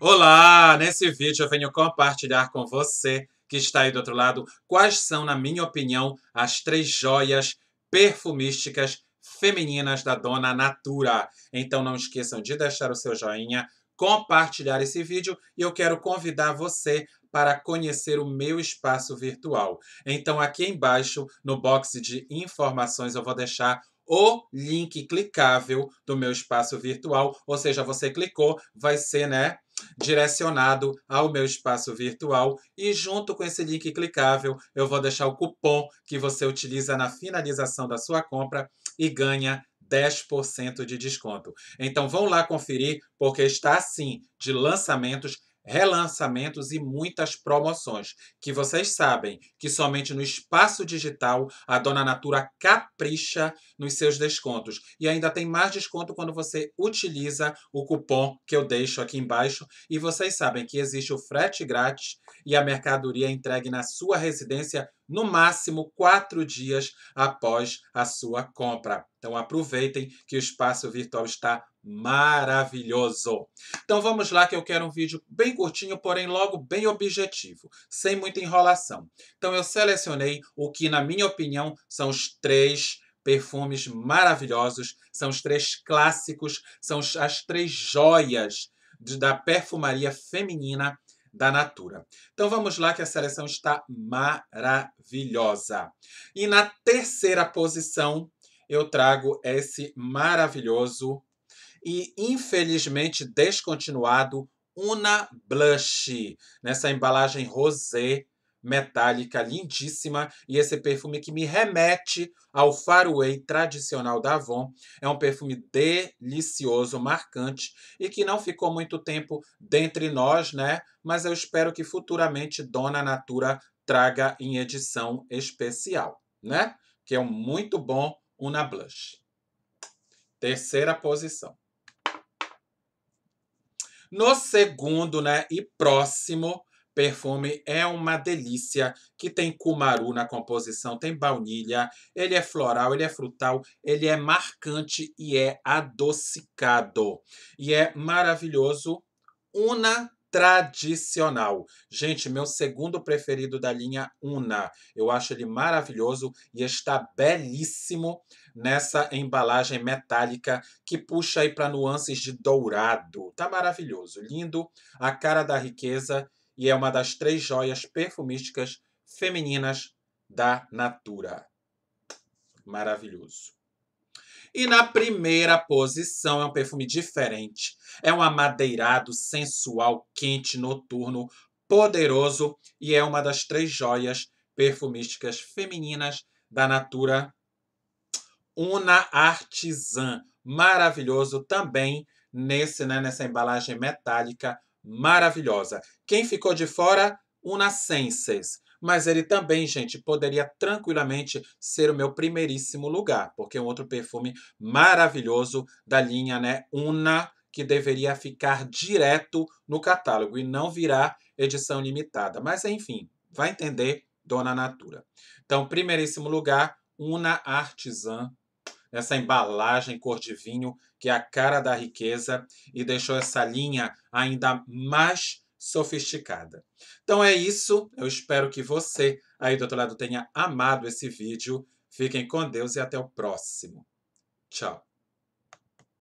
Olá! Nesse vídeo eu venho compartilhar com você que está aí do outro lado quais são, na minha opinião, as três joias perfumísticas femininas da Dona Natura. Então não esqueçam de deixar o seu joinha, compartilhar esse vídeo e eu quero convidar você para conhecer o meu espaço virtual. Então aqui embaixo, no box de informações, eu vou deixar o link clicável do meu espaço virtual, ou seja, você clicou, vai ser, né, direcionado ao meu espaço virtual e junto com esse link clicável, eu vou deixar o cupom que você utiliza na finalização da sua compra e ganha 10% de desconto. Então vão lá conferir, porque está assim de lançamentos relançamentos e muitas promoções, que vocês sabem que somente no espaço digital a Dona Natura capricha nos seus descontos. E ainda tem mais desconto quando você utiliza o cupom que eu deixo aqui embaixo. E vocês sabem que existe o frete grátis e a mercadoria é entregue na sua residência no máximo quatro dias após a sua compra. Então aproveitem que o espaço virtual está maravilhoso. Então vamos lá que eu quero um vídeo bem curtinho, porém logo bem objetivo, sem muita enrolação. Então eu selecionei o que na minha opinião são os três perfumes maravilhosos, são os três clássicos, são as três joias da perfumaria feminina da Natura. Então vamos lá que a seleção está maravilhosa. E na terceira posição eu trago esse maravilhoso e infelizmente descontinuado Una Blush, nessa embalagem rosé metálica lindíssima e esse perfume que me remete ao Faraway tradicional da Avon. É um perfume delicioso, marcante e que não ficou muito tempo dentre nós, né? Mas eu espero que futuramente Dona Natura traga em edição especial, né? Que é um muito bom Una Blush. Terceira posição. No segundo, né, e próximo perfume é uma delícia, que tem cumaru na composição, tem baunilha, ele é floral, ele é frutal, ele é marcante e é adocicado. E é maravilhoso, una tradicional. Gente, meu segundo preferido da linha Una. Eu acho ele maravilhoso e está belíssimo nessa embalagem metálica que puxa aí para nuances de dourado. Tá maravilhoso, lindo, a cara da riqueza e é uma das três joias perfumísticas femininas da Natura. Maravilhoso. E na primeira posição é um perfume diferente. É um amadeirado, sensual, quente, noturno, poderoso e é uma das três joias perfumísticas femininas da Natura. Una Artisan, maravilhoso também nesse, né, nessa embalagem metálica maravilhosa. Quem ficou de fora? Una Senses mas ele também, gente, poderia tranquilamente ser o meu primeiríssimo lugar, porque é um outro perfume maravilhoso da linha, né, Una, que deveria ficar direto no catálogo e não virar edição limitada. Mas enfim, vai entender Dona Natura. Então, primeiríssimo lugar, Una Artisan, essa embalagem cor de vinho que é a cara da riqueza e deixou essa linha ainda mais sofisticada. Então é isso. Eu espero que você aí do outro lado tenha amado esse vídeo. Fiquem com Deus e até o próximo. Tchau.